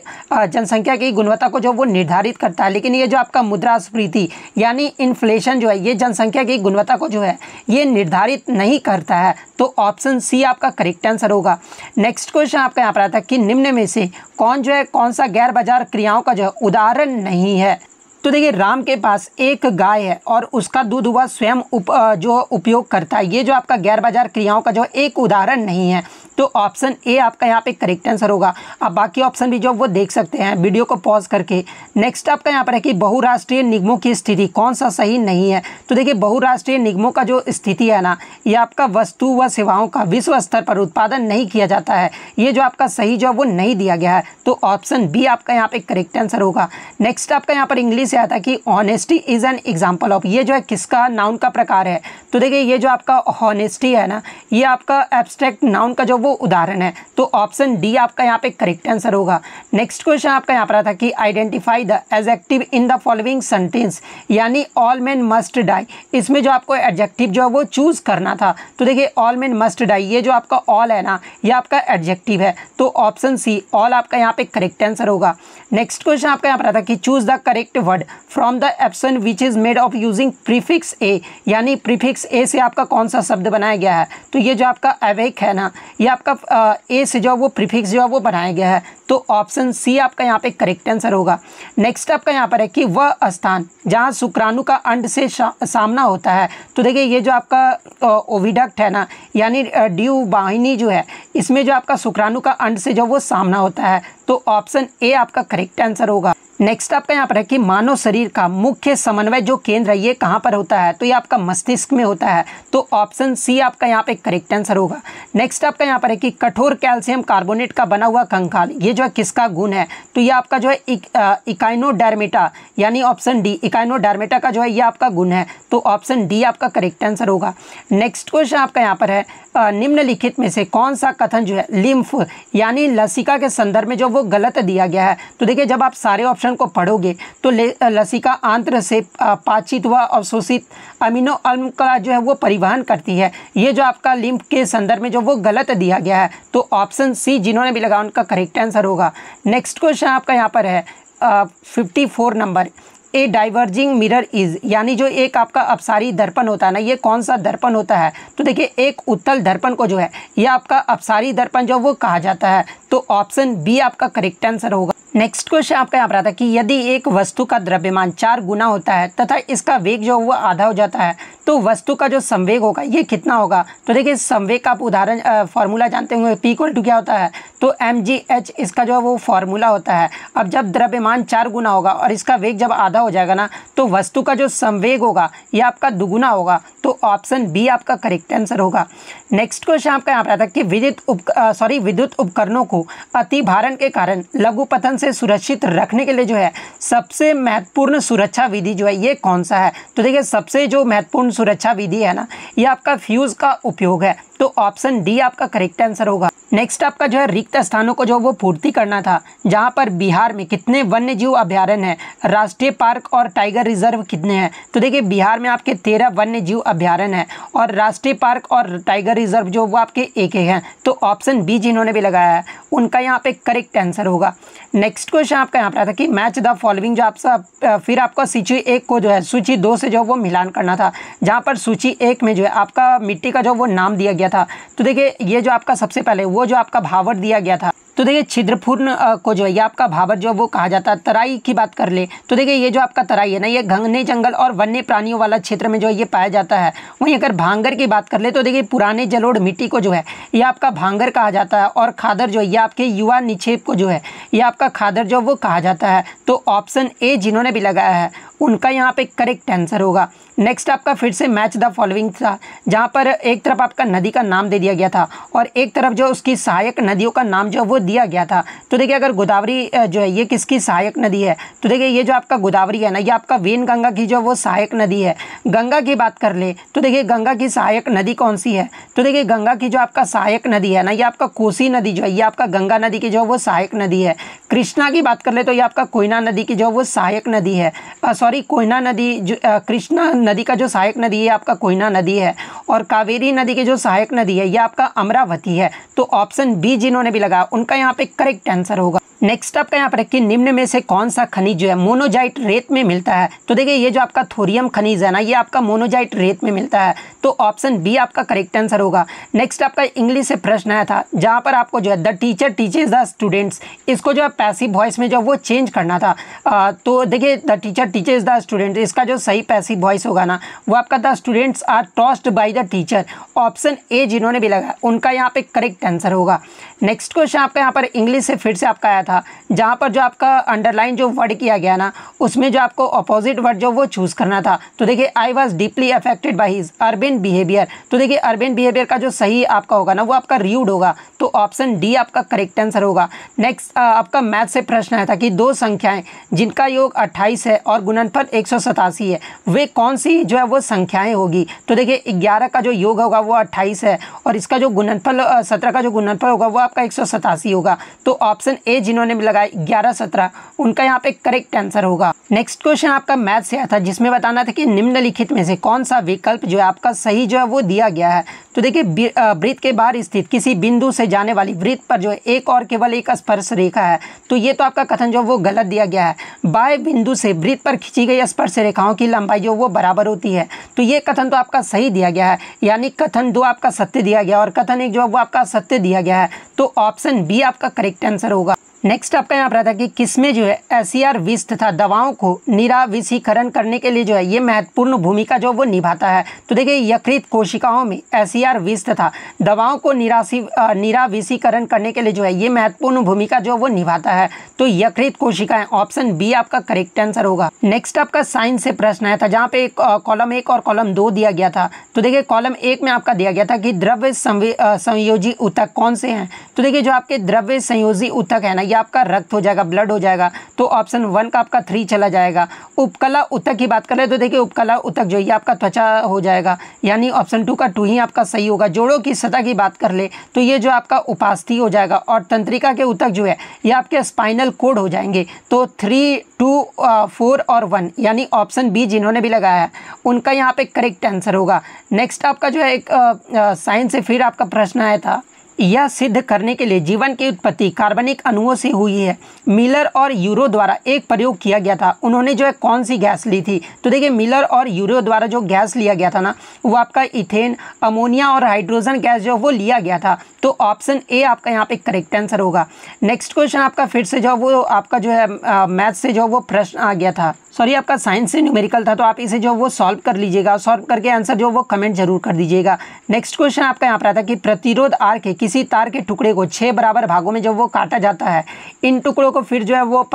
जनसंख्या की गुणवत्ता को जो वो निर्धारित करता है लेकिन ये जो आपका मुद्रास्फीति यानी इन्फ्लेशन जो है ये जनसंख्या की गुणवत्ता को जो है ये निर्धारित नहीं करता है तो ऑप्शन सी आपका करेक्ट आंसर होगा नेक्स्ट क्वेश्चन आपका यहाँ पर आता है कि निम्न में से कौन जो है कौन सा गैर बाजार क्रियाओं का जो है उदाहरण नहीं है तो देखिए राम के पास एक गाय है और उसका दूध हुआ स्वयं उप, जो उपयोग करता है ये जो आपका गैर बाजार क्रियाओं का जो एक उदाहरण नहीं है तो ऑप्शन ए आपका यहाँ पे करेक्ट आंसर होगा आप बाकी ऑप्शन भी जो वो देख सकते हैं वीडियो को पॉज करके नेक्स्ट आपका यहाँ पर है कि बहुराष्ट्रीय निगमों की स्थिति कौन सा सही नहीं है तो देखिए बहुराष्ट्रीय निगमों का जो स्थिति है ना ये आपका वस्तु व सेवाओं का विश्व स्तर पर उत्पादन नहीं किया जाता है ये जो आपका सही जो वो नहीं दिया गया है तो ऑप्शन बी आपका यहाँ पे करेक्ट आंसर होगा नेक्स्ट आपका यहाँ पर इंग्लिश आता है कि honesty is an example of ये जो है किसका नाउन का प्रकार है तो देखिए ये जो आपका ऑनेस्टी है ना ये आपका एब्स्ट्रैक्ट नाउन का जो वो वो उदाहरण है तो ऑप्शन डी आपका यहाँ पे करेक्ट आंसर होगा नेक्स्ट क्वेश्चन आपका यहाँ पर रहा था कि identify the adjective in the following sentence यानी ऑल मैन मस्ट डाई इसमें जो आपको एडजेक्टिव जो है वो चूज़ करना था तो देखिए ऑल मैन मस्ट डाई ये जो आपका ऑल है ना ये आपका एडजेक्टिव है तो ऑप्शन सी ऑल आपका यहाँ पे करेक्ट आंसर होगा नेक्स्ट क्वेश्चन आपका यहाँ पर रहा था कि choose the correct word from the option which is made of using prefix A यानी प्रीफिक्स ए से आपका कौन सा शब्द बनाया गया है तो ये जो आपका अवेक है ना ये आपका ए से जो है वो प्रीफिक्स जो है वो बनाया गया है तो ऑप्शन सी आपका यहाँ पे करेक्ट आंसर होगा नेक्स्ट आपका यहाँ पर है कि वह स्थान जहाँ शुक्राणु का अंड से शा, सामना होता है तो देखिए ये जो आपका ओविडक्ट है ना यानी ड्यू वाहिनी जो है इसमें जो आपका शुक्राणु का अंड से जो वो सामना होता है तो ऑप्शन ए आपका करेक्ट आंसर होगा नेक्स्ट आपका यहाँ पर है कि मानव शरीर का मुख्य समन्वय जो केंद्र है ये कहाँ पर होता है तो ये आपका मस्तिष्क में होता है तो ऑप्शन सी आपका यहाँ पे करेक्ट आंसर होगा नेक्स्ट आपका यहाँ पर है कि कठोर कैल्शियम कार्बोनेट का बना हुआ कंकाल ये जो है किसका गुण है तो ये आपका जो है इक, इकाइनोडर्मेटा यानी ऑप्शन डी इकाइनोडर्मेटा का जो है ये आपका गुण है तो ऑप्शन डी आपका करेक्ट आंसर होगा नेक्स्ट क्वेश्चन आपका यहाँ पर है निम्नलिखित में से कौन सा कथन जो है लिम्फ यानी लसिका के संदर्भ में जो वो गलत दिया गया है तो देखिए जब आप सारे ऑप्शन लक्षण को पढ़ोगे तो लसिका आंत्र से पाचित व अवशोषित अमीनो अम्ल का जो है वो परिवहन करती है ये जो आपका लिम्फ के संदर्भ में जो वो गलत दिया गया है तो ऑप्शन सी जिन्होंने भी लगा उनका करेक्ट आंसर होगा नेक्स्ट क्वेश्चन आपका यहाँ पर है fifty four number a diverging mirror is यानी जो एक आपका अपसारी दर्पण होता है ना ये कौन सा दर्पण होता है तो देखिए एक उत्तल दर्पण को जो है ये आपका अपसारी दर्पण जो वो कहा जाता है तो ऑप्शन बी आपका करेक्ट आंसर होगा नेक्स्ट क्वेश्चन आपका यहाँ पर आता है कि यदि एक वस्तु का द्रव्यमान चार गुना होता है तथा इसका वेग जो वो आधा हो जाता है तो वस्तु का जो संवेग होगा ये कितना होगा तो देखिए संवेग का आप उदाहरण फॉर्मूला जानते होंगे पी इक्वल टू क्या होता है तो एम जी एच इसका जो है वो फार्मूला होता है अब जब द्रव्यमान चार गुना होगा और इसका वेग जब आधा हो जाएगा ना तो वस्तु का जो संवेग होगा ये आपका दुगुना होगा तो ऑप्शन बी आपका करेक्ट आंसर होगा नेक्स्ट क्वेश्चन आपका यहाँ पर आता है कि विद्युत उप सॉरी विद्युत उपकरणों को अति भारण के कारण लघु पतन से सुरक्षित रखने के लिए जो है सबसे महत्वपूर्ण सुरक्षा विधि जो है ये कौन सा है तो देखिए सबसे जो महत्वपूर्ण सुरक्षा विधि है ना ये आपका फ्यूज़ का उपयोग है तो ऑप्शन डी आपका करेक्ट आंसर होगा नेक्स्ट आपका जो है रिक्त स्थानों को जो वो पूर्ति करना था जहाँ पर बिहार में कितने वन्य जीव अभ्यारण्य है राष्ट्रीय पार्क और टाइगर रिजर्व कितने हैं तो देखिए बिहार में आपके तेरह वन्य जीव अभ्यारण्य है और राष्ट्रीय पार्क और टाइगर रिजर्व जो वो आपके एक एक हैं तो ऑप्शन बी जिन्होंने भी लगाया है उनका यहाँ पे करेक्ट आंसर होगा नेक्स्ट क्वेश्चन आपका यहाँ पर था कि मैच द फॉलोइंग जो आपका फिर आपको सूची एक को जो है सूची दो से जो वो मिलान करना था जहाँ पर सूची एक में जो है आपका मिट्टी का जो वो नाम दिया गया गया था तो देखिए ये जो आपका सबसे पहले वो जो आपका भावर दिया गया था तो देखिए छिद्रपूर्ण को जो है ये आपका भावर जो वो कहा जाता है तराई की बात कर ले तो देखिए ये जो आपका तराई है ना ये घने जंगल और वन्य प्राणियों वाला क्षेत्र में जो है ये पाया जाता है वहीं अगर भांगर की बात कर ले तो देखिए पुराने जलोढ़ मिट्टी को जो है ये आपका भांगर कहा जाता है और खादर जो है ये आपके युवा निक्षेप को जो है ये आपका खादर जो वो कहा जाता है तो ऑप्शन ए जिन्होंने भी लगाया है उनका यहाँ पे करेक्ट आंसर होगा नेक्स्ट आपका फिर से मैच द फॉलोइंग था जहाँ पर एक तरफ आपका नदी का नाम दे दिया गया था और एक तरफ जो उसकी सहायक नदियों का नाम जो है वो दिया गया था तो देखिए अगर गोदावरी जो है ये किसकी सहायक नदी है तो देखिए ये जो आपका गोदावरी है ना ये आपका वेन गंगा की जो वो सहायक नदी है गंगा की बात कर ले तो देखिए गंगा की सहायक नदी कौन सी है तो देखिए गंगा की जो आपका सहायक नदी है ना ये आपका कोसी नदी जो है ये आपका गंगा नदी की जो वो सहायक नदी है कृष्णा की बात कर ले तो ये आपका कोयना नदी की जो वो सहायक नदी है सॉरी कोयना नदी जो कृष्णा नदी का जो सहायक नदी है आपका कोयना नदी है और कावेरी नदी की जो सहायक नदी है यह आपका अमरावती है तो ऑप्शन बी जिन्होंने भी लगाया उनका यहाँ पे करेक्ट आंसर होगा नेक्स्ट आपका यहाँ पर है कि निम्न में से कौन सा खनिज जो है मोनोजाइट रेत में मिलता है तो देखिए ये जो आपका थोरियम खनिज है ना ये आपका मोनोजाइट रेत में मिलता है तो ऑप्शन बी आपका करेक्ट आंसर होगा नेक्स्ट आपका इंग्लिश से प्रश्न आया था जहाँ पर आपको जो है the teacher teaches the students इसको जो है पैसिव वॉइस में जो वो चेंज करना था आ, तो देखिए the teacher teaches the student इसका जो सही पैसिव वॉइस होगा ना वो आपका द स्टूडेंट्स आर टॉस्ड by the teacher option A जिन्होंने भी लगाया उनका यहाँ पर करेक्ट आंसर होगा नेक्स्ट क्वेश्चन आपका यहाँ पर इंग्लिश से फिर से आपका आया था जहाँ पर जो आपका अंडरलाइन जो वर्ड किया गया ना उसमें जो आपको अपोजिट वर्ड जो वो चूज़ करना था तो देखिए I was deeply affected by his urban behaviour तो देखिए अर्बन बिहेवियर का जो सही आपका होगा ना वो आपका रीड होगा तो ऑप्शन डी आपका करेक्ट आंसर होगा नेक्स्ट आपका मैथ से प्रश्न आया था कि दो संख्याएं जिनका योग अट्ठाईस है और गुणनफल एक है वे कौन सी जो है वो संख्याएं होगी तो देखिए ग्यारह का जो योग होगा वो अट्ठाईस है और इसका जो गुणनफल सत्रह का जो गुणनफल होगा वो आपका एक होगा तो ऑप्शन ए जिन जिन्होंने लगाए ग्यारह सत्रह उनका यहाँ पे करेक्ट आंसर होगा नेक्स्ट क्वेश्चन आपका मैथ से आया था जिसमें बताना था कि निम्नलिखित में से कौन सा विकल्प जो है आपका सही जो है वो दिया गया है तो देखिए वृत्त के बाहर स्थित किसी बिंदु से जाने वाली वृत्त पर जो है एक और केवल एक स्पर्श रेखा है तो ये तो आपका कथन जो वो गलत दिया गया है बाय बिंदु से वृत्त पर खींची गई स्पर्श रेखाओं की लंबाई जो वो बराबर होती है तो ये कथन तो आपका सही दिया गया है यानी कथन दो आपका सत्य दिया गया और कथन एक जो है वो आपका सत्य दिया गया है तो ऑप्शन बी आपका करेक्ट आंसर होगा नेक्स्ट आपका यहाँ पर आता है कि किसमें जो है एसीआर विष तथा दवाओं को निराविषीकरण करने के लिए जो है ये महत्वपूर्ण भूमिका जो वो निभाता है तो देखिए यकृत कोशिकाओं में एसी वीज था दवाओं को निराशी निराविसीकरण करने के लिए जो है ये महत्वपूर्ण भूमिका जो है वो निभाता है तो यकृत कोशिकाएं ऑप्शन बी आपका करेक्ट आंसर होगा नेक्स्ट आपका साइंस से प्रश्न आया था जहाँ पे एक कॉलम एक और कॉलम दो दिया गया था तो देखिए कॉलम एक में आपका दिया गया था कि द्रव्य संयोजी उत्तक कौन से हैं तो देखिए जो आपके द्रव्य संयोजी उत्तक है ना ये आपका रक्त हो जाएगा ब्लड हो जाएगा तो ऑप्शन वन का आपका थ्री चला जाएगा उपकला उत्तक की बात करें तो देखिए उपकला उत्तक जो ये आपका त्वचा हो जाएगा यानी ऑप्शन टू का टू ही आपका सही होगा जोड़ों की सतह की बात कर ले तो ये जो आपका उपास्थि हो जाएगा और तंत्रिका के उतक जो है ये आपके स्पाइनल कोड हो जाएंगे तो थ्री टू फोर और वन यानी ऑप्शन बी जिन्होंने भी लगाया है उनका यहाँ पे करेक्ट आंसर होगा नेक्स्ट आपका जो है एक साइंस से फिर आपका प्रश्न आया था यह सिद्ध करने के लिए जीवन की उत्पत्ति कार्बनिक अणुओं से हुई है मिलर और यूरो द्वारा एक प्रयोग किया गया था उन्होंने जो है कौन सी गैस ली थी तो देखिए मिलर और यूरो द्वारा जो गैस लिया गया था ना वो आपका इथेन अमोनिया और हाइड्रोजन गैस जो वो लिया गया था तो ऑप्शन ए आपका यहाँ पे करेक्ट आंसर होगा नेक्स्ट क्वेश्चन आपका फिर से जो वो आपका जो है मैथ से जो वो प्रश्न आ गया था सॉरी आपका साइंस से न्यूमेरिकल था तो आप इसे जो वो सॉल्व कर लीजिएगा सॉल्व करके आंसर जो वो कमेंट जरूर कर दीजिएगा नेक्स्ट क्वेश्चन आपका यहाँ पर आता है कि प्रतिरोध आर के किसी तार के टुकड़े को छः बराबर भागों में जब वो काटा जाता है इन टुकड़ों को फिर जो है वो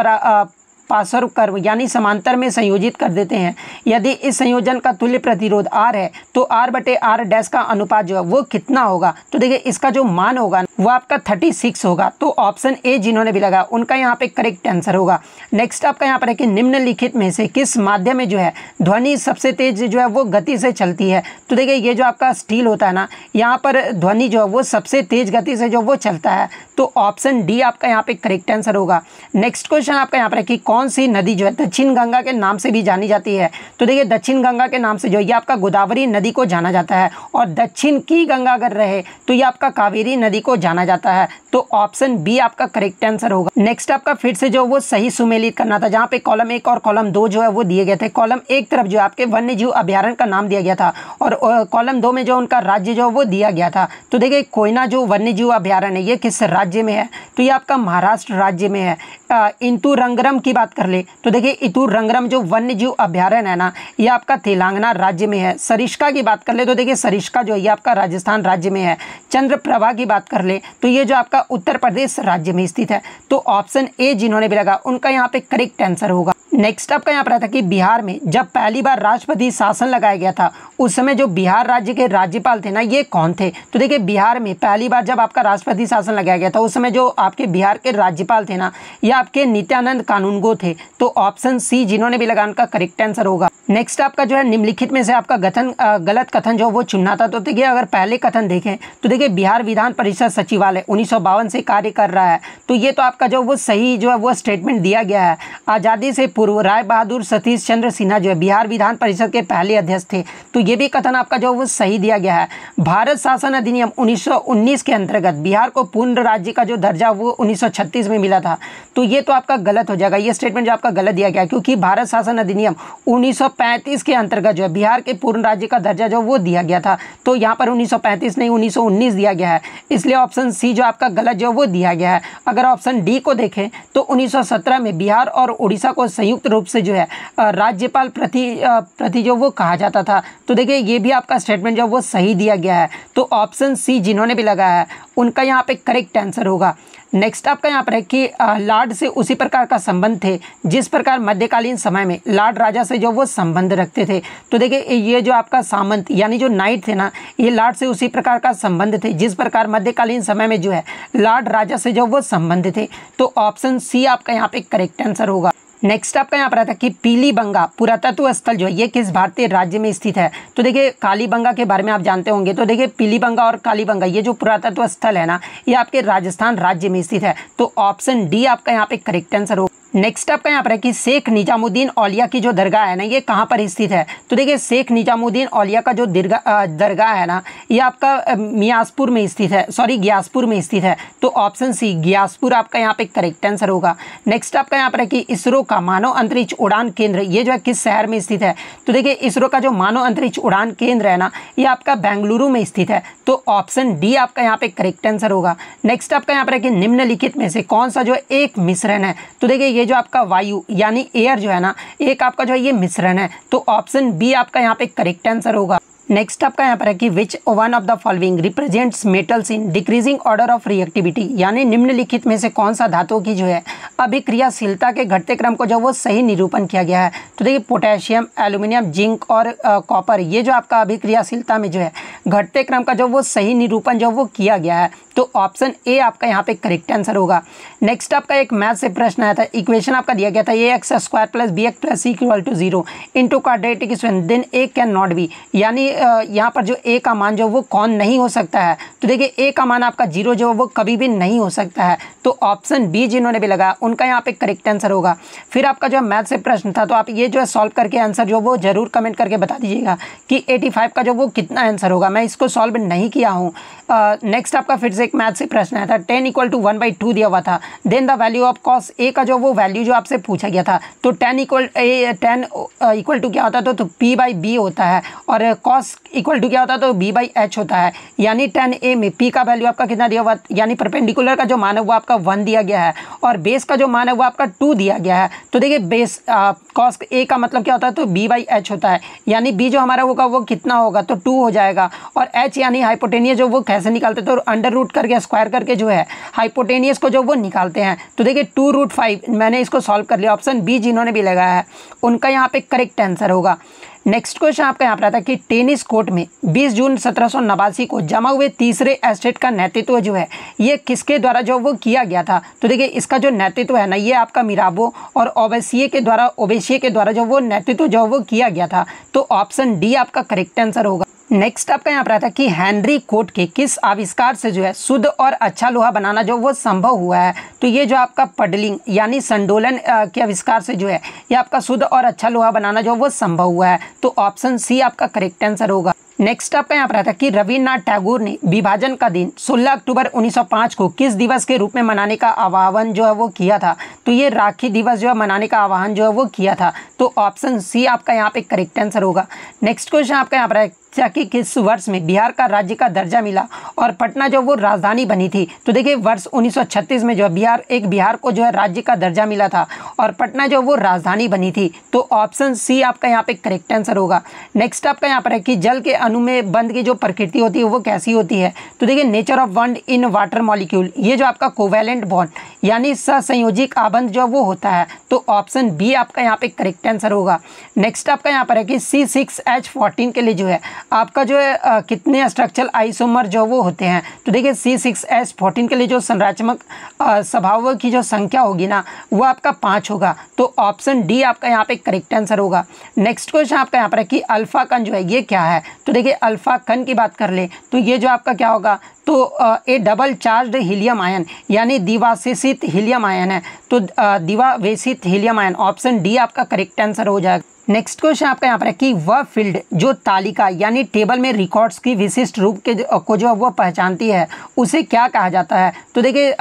पासर कर्व यानी समांतर में संयोजित कर देते हैं यदि इस संयोजन का तुल्य प्रतिरोध आर है तो आर बटे आर डैश का अनुपात जो है वो कितना होगा तो देखिए इसका जो मान होगा वो आपका थर्टी सिक्स होगा तो ऑप्शन ए जिन्होंने भी लगा उनका यहाँ पे करेक्ट आंसर होगा नेक्स्ट आपका यहाँ पर है कि निम्नलिखित में से किस माध्यम में जो है ध्वनि सबसे तेज जो है वो गति से चलती है तो देखिए ये जो आपका स्टील होता है ना यहाँ पर ध्वनि जो है वो सबसे तेज गति से जो वो चलता है तो ऑप्शन डी आपका यहाँ पे करेक्ट आंसर होगा नेक्स्ट क्वेश्चन आपका यहाँ पर है कि कौन सी नदी जो है दक्षिण गंगा के नाम से भी जानी जाती है तो देखिए दक्षिण गंगा के नाम से जो ये आपका गोदावरी नदी को जाना जाता है और दक्षिण की गंगा अगर रहे तो ये आपका कावेरी नदी को जाना जाता है तो ऑप्शन बी आपका करेक्ट आंसर होगा नेक्स्ट आपका फिर से जो वो सही सुमेलित करना था जहाँ पे कॉलम एक और कॉलम दो जो है वो दिए गए थे कॉलम एक तरफ जो आपके वन्य जीव अभ्यारण का नाम दिया गया था और कॉलम दो में जो उनका राज्य जो है वो दिया गया था तो देखिए कोयना जो वन्य जीव अभ्यारण है ये किस राज्य में है तो ये आपका महाराष्ट्र राज्य में है इंतु रंगरम की बात कर ले तो देखिए इतु रंगरम जो वन्य जीव अभ्यारण है ना ये आपका तेलंगाना राज्य में है सरिश्का की बात कर ले तो देखिए सरिश्का जो है ये आपका राजस्थान राज्य में है चंद्रप्रभा की बात कर ले लें तो ये जो आपका उत्तर प्रदेश राज्य में स्थित है तो ऑप्शन ए जिन्होंने भी लगा उनका यहाँ पे करेक्ट आंसर होगा नेक्स्ट आपका यहाँ पर आता कि बिहार में जब पहली बार राष्ट्रपति शासन लगाया गया था उस समय जो बिहार राज्य के राज्यपाल थे ना ये कौन थे तो देखिए बिहार में पहली बार जब आपका राष्ट्रपति शासन लगाया गया था उस समय जो आपके बिहार के राज्यपाल थे ना ये आपके नित्यानंद कानूनगो थे तो ऑप्शन सी जिन्होंने भी लगा का करेक्ट आंसर होगा नेक्स्ट आपका जो है निम्नलिखित में से आपका गठन गलत कथन जो वो चुनना था तो देखिए अगर पहले कथन देखें तो देखिए बिहार विधान परिषद सचिवालय उन्नीस से कार्य कर रहा है तो ये तो आपका जो वो सही जो है वो स्टेटमेंट दिया गया है आज़ादी से पूर्व पूर्व राय बहादुर सतीश चंद्र सिन्हा जो है बिहार विधान परिषद के पहले अध्यक्ष थे तो ये भी कथन आपका जो वो सही दिया गया है भारत शासन अधिनियम 1919 के अंतर्गत बिहार को पूर्ण राज्य का जो दर्जा वो 1936 में मिला था तो ये तो आपका गलत हो जाएगा ये स्टेटमेंट जो आपका गलत दिया गया क्योंकि भारत शासन अधिनियम उन्नीस के अंतर्गत जो है बिहार के पूर्ण राज्य का दर्जा जो वो दिया गया था तो यहाँ पर उन्नीस नहीं उन्नीस दिया गया है इसलिए ऑप्शन सी जो आपका गलत जो वो दिया गया है अगर ऑप्शन डी को देखें तो उन्नीस में बिहार और उड़ीसा को संयुक्त संयुक्त रूप से जो है राज्यपाल प्रति प्रति जो वो कहा जाता था तो देखिए ये भी आपका स्टेटमेंट जो वो सही दिया गया है तो ऑप्शन सी जिन्होंने भी लगाया है उनका यहाँ पे करेक्ट आंसर होगा नेक्स्ट आपका यहाँ पर है कि लाड से उसी प्रकार का संबंध थे जिस प्रकार मध्यकालीन समय में लाड राजा से जो वो संबंध रखते थे तो देखिए ये जो आपका सामंत यानी जो नाइट थे ना ये लाड से उसी प्रकार का संबंध थे जिस प्रकार मध्यकालीन समय में जो है लाड राजा से जो वो संबंध थे तो ऑप्शन सी आपका यहाँ पे करेक्ट आंसर होगा नेक्स्ट आपका यहाँ पर आता है कि पीली बंगा पुरातत्व स्थल जो है ये किस भारतीय राज्य में स्थित है तो देखिए कालीबंगा के बारे में आप जानते होंगे तो देखिए पीलीबंगा और कालीबंगा ये जो पुरातत्व स्थल है ना ये आपके राजस्थान राज्य में स्थित है तो ऑप्शन डी आपका यहाँ पे करेक्ट आंसर होगा नेक्स्ट आपका यहाँ पर है कि शेख निजामुद्दीन औलिया की जो दरगाह है ना ये कहाँ पर स्थित है तो देखिए शेख निजामुद्दीन औलिया का जो दरगाह दरगाह है ना ये आपका मियासपुर में स्थित है सॉरी ग्यासपुर में स्थित है तो ऑप्शन सी ग्यासपुर आपका यहाँ पे करेक्ट आंसर होगा नेक्स्ट आपका यहाँ पर है कि इसरो का मानव अंतरिक्ष उड़ान केंद्र ये जो है किस शहर में स्थित है तो देखिए इसरो का जो मानव अंतरिक्ष उड़ान केंद्र है ना ये आपका बेंगलुरु में स्थित है तो ऑप्शन डी आपका यहाँ पे करेक्ट आंसर होगा नेक्स्ट आपका यहाँ पर है कि निम्नलिखित में से कौन सा जो है एक मिश्रण है तो देखिए ये जो आपका वायु यानी एयर जो है ना एक आपका जो है ये मिश्रण है तो ऑप्शन बी आपका यहाँ पे करेक्ट आंसर होगा नेक्स्ट आपका यहाँ पर है कि which one of the following represents metals in decreasing order of reactivity यानी निम्नलिखित में से कौन सा धातु की जो है अभिक्रियाशीलता के घटते क्रम को जो वो सही निरूपण किया गया है तो देखिए पोटेशियम एल्यूमिनियम जिंक और कॉपर ये जो आपका अभिक्रियाशीलता में जो है घटते क्रम का जो वो सही निरूपण जो वो किया गया है तो ऑप्शन ए आपका यहाँ पे करेक्ट आंसर होगा नेक्स्ट आपका एक मैथ से प्रश्न आया था इक्वेशन आपका दिया गया था a x square plus b x plus c equal to zero का that equation then a can not be यानी यहाँ पर जो ए का मान जो वो कौन नहीं हो सकता है तो देखिए ए का मान आपका जीरो जो वो कभी भी नहीं हो सकता है तो ऑप्शन बी जिन्होंने भी लगाया उनका यहाँ पे करेक्ट आंसर होगा फिर आपका जो मैथ से प्रश्न था तो आप ये जो है सॉल्व करके आंसर जो वो जरूर कमेंट करके बता दीजिएगा कि फाइव का जो वो कितना आंसर होगा मैं इसको सॉल्व नहीं किया हूँ नेक्स्ट आपका फिर से एक मैथ से प्रश्न आया था tan equal to one by two दिया हुआ था then the value of cos a का जो वो वैल्यू जो आपसे पूछा गया था तो tan equal a tan equal to क्या होता है तो, तो पी बाई बी होता है और कॉस इक्वल टू क्या होता है तो बी बाई एच होता है यानी टेन ए में पी का वैल्यू आपका कितना दिया हुआ यानी परपेंडिकुलर का जो मान है वो आपका वन दिया गया है और बेस का जो मान है वो आपका टू दिया गया है तो देखिए बेस कॉस ए का मतलब क्या होता है तो बी बाई एच होता है यानी बी जो हमारा होगा वो कितना होगा तो टू हो जाएगा और एच यानी हाइपोटेनिया जो वो कैसे कैसे निकालते हैं तो अंडर रूट करके स्क्वायर करके जो है हाइपोटेनियस को जो वो निकालते हैं तो देखिए टू रूट फाइव मैंने इसको सॉल्व कर लिया ऑप्शन बी जिन्होंने भी लगाया है उनका यहाँ पे करेक्ट आंसर होगा नेक्स्ट क्वेश्चन आपका यहाँ पर आता है कि टेनिस कोर्ट में 20 जून सत्रह को जमा हुए तीसरे एस्टेट का नेतृत्व जो है ये किसके द्वारा जो वो किया गया था तो देखिए इसका जो नेतृत्व है ना ये आपका मिराबो और ओबेसिए के द्वारा ओबेसिए के द्वारा जो वो नेतृत्व जो वो किया गया था तो ऑप्शन डी आपका करेक्ट आंसर होगा नेक्स्ट आपका यहाँ पर आता है कि हेनरी कोट के किस आविष्कार से जो है शुद्ध और अच्छा लोहा बनाना जो वो संभव हुआ है तो ये जो आपका पडलिंग यानी संडोलन के आविष्कार से जो है ये आपका शुद्ध और अच्छा लोहा बनाना जो वो संभव हुआ है तो ऑप्शन सी आपका करेक्ट आंसर होगा नेक्स्ट आपका यहाँ पर आता है कि रविन्द्रनाथ टैगोर ने विभाजन का दिन 16 अक्टूबर 1905 को किस दिवस के रूप में मनाने का आह्वान जो है वो किया था तो ये राखी दिवस जो है मनाने का आह्वान जो है वो किया था तो ऑप्शन सी आपका यहाँ पे करेक्ट आंसर होगा नेक्स्ट क्वेश्चन आपका यहाँ पर शिक्षा के किस वर्ष में बिहार का राज्य का दर्जा मिला और पटना जो वो राजधानी बनी थी तो देखिए वर्ष 1936 में जो है बिहार एक बिहार को जो है राज्य का दर्जा मिला था और पटना जो वो राजधानी बनी थी तो ऑप्शन सी आपका यहाँ पे करेक्ट आंसर होगा नेक्स्ट आपका यहाँ पर है कि जल के अनुमे बंद की जो प्रकृति होती है वो कैसी होती है तो देखिए नेचर ऑफ वंड इन वाटर मॉलिक्यूल ये जो आपका कोवेलेंट बॉन्ड यानी ससंयोजिक आबंध जो वो होता है तो ऑप्शन बी आपका यहाँ पे करेक्ट आंसर होगा नेक्स्ट आपका यहाँ पर है कि सी सिक्स एच फोर्टीन के लिए जो है आपका जो है कितने स्ट्रक्चरल आइसोमर जो वो होते हैं तो देखिए सी सिक्स एस फोर्टीन के लिए जो संरचनात्मक स्वभाव की जो संख्या होगी ना वो आपका पाँच होगा तो ऑप्शन डी आपका यहाँ पे करेक्ट आंसर होगा नेक्स्ट क्वेश्चन आपका यहाँ पर है कि अल्फ़ा कन जो है ये क्या है तो देखिए अल्फ़ा कन की बात कर ले तो ये जो आपका क्या होगा तो a double charge helium ion यानी दिवाशेषित हीलियम आयन है तो दिवावेशित हीलियम आयन ऑप्शन डी आपका करेक्ट आंसर हो जाएगा नेक्स्ट क्वेश्चन आपका यहाँ पर है कि वह फील्ड जो तालिका यानी टेबल में रिकॉर्ड्स की विशिष्ट रूप के को जो वह पहचानती है उसे क्या कहा जाता है तो देखिए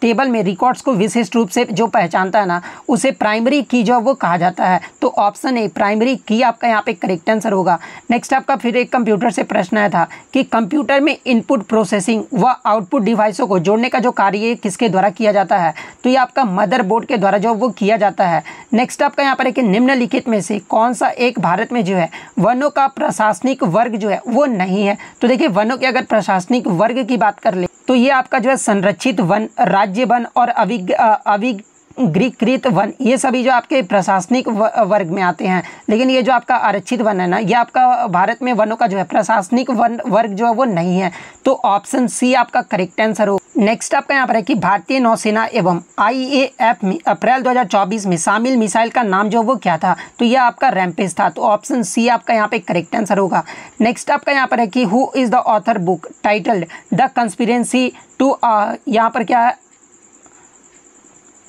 टेबल में रिकॉर्ड्स को विशेष रूप से जो पहचानता है ना उसे प्राइमरी की जो वो कहा जाता है तो ऑप्शन ए प्राइमरी की आपका यहाँ पे करेक्ट आंसर होगा नेक्स्ट आपका फिर एक कंप्यूटर से प्रश्न आया था कि कंप्यूटर में इनपुट प्रोसेसिंग व आउटपुट डिवाइसों को जोड़ने का जो कार्य किसके द्वारा किया जाता है तो ये आपका मदर के द्वारा जो वो किया जाता है नेक्स्ट आपका यहाँ पर एक निम्नलिखित में से कौन सा एक भारत में जो है वनों का प्रशासनिक वर्ग जो है वो नहीं है तो देखिए वनों के अगर प्रशासनिक वर्ग की बात कर ले तो ये आपका जो है संरक्षित वन राज्य वन और अविग अविग ग्रीकृत वन ये सभी जो आपके प्रशासनिक वर्ग में आते हैं लेकिन ये जो आपका आरक्षित वन है ना ये आपका भारत में वनों का जो है प्रशासनिक वन वर्ग जो है वो नहीं है तो ऑप्शन सी आपका करेक्ट आंसर हो नेक्स्ट आपका यहाँ पर है कि भारतीय नौसेना एवं एफ में अप्रैल 2024 में शामिल मिसाइल का नाम जो वो क्या था तो यह आपका रैम्पेज था तो ऑप्शन सी आपका यहाँ पे करेक्ट आंसर होगा नेक्स्ट आपका यहाँ पर है कि who is the author book titled the conspiracy to यहाँ पर क्या है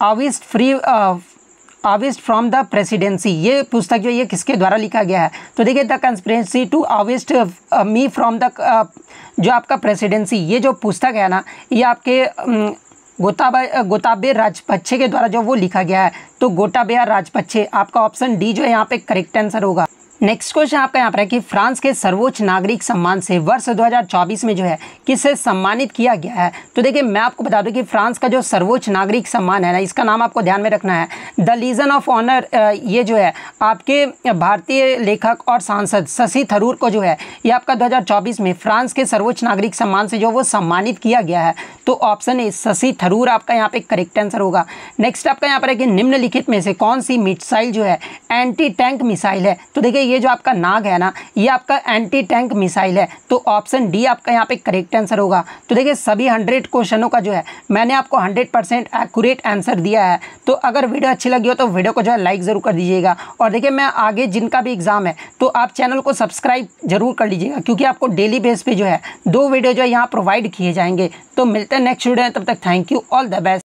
oust free oust from the presidency ये पुस्तक जो ये किसके द्वारा लिखा गया है तो देखिए the conspiracy to oust me from the जो आपका प्रेसिडेंसी ये जो पुस्तक है ना ये आपके um, गोताबा uh, गोताबे राजपक्षे के द्वारा जो वो लिखा गया है तो गोटाबे राजपक्षे आपका ऑप्शन डी जो है यहाँ पे करेक्ट आंसर होगा नेक्स्ट क्वेश्चन आपका यहाँ पर है कि फ्रांस के सर्वोच्च नागरिक सम्मान से वर्ष 2024 में जो है किसे सम्मानित किया गया है तो देखिए मैं आपको बता दूं कि फ्रांस का जो सर्वोच्च नागरिक सम्मान है ना इसका नाम आपको ध्यान में रखना है द लीजन ऑफ ऑनर ये जो है आपके भारतीय लेखक और सांसद शशि थरूर को जो है ये आपका दो में फ्रांस के सर्वोच्च नागरिक सम्मान से जो वो सम्मानित किया गया है तो ऑप्शन ए शशि थरूर आपका यहाँ पे करेक्ट आंसर होगा नेक्स्ट आपका यहाँ पर है कि निम्नलिखित में से कौन सी मिसाइल जो है एंटी टैंक मिसाइल है तो देखिए ये जो आपका नाग है ना ये आपका एंटी टैंक मिसाइल है तो ऑप्शन डी आपका यहाँ पे करेक्ट आंसर होगा तो देखिए सभी हंड्रेड क्वेश्चनों का जो है मैंने आपको हंड्रेड परसेंट एक्यूरेट आंसर दिया है तो अगर वीडियो अच्छी लगी हो तो वीडियो को जो है लाइक ज़रूर कर दीजिएगा और देखिए मैं आगे जिनका भी एग्ज़ाम है तो आप चैनल को सब्सक्राइब ज़रूर कर लीजिएगा क्योंकि आपको डेली बेस पे जो है दो वीडियो जो है यहाँ प्रोवाइड किए जाएंगे तो मिलते हैं नेक्स्ट वीडियो में तब तक thank you all the best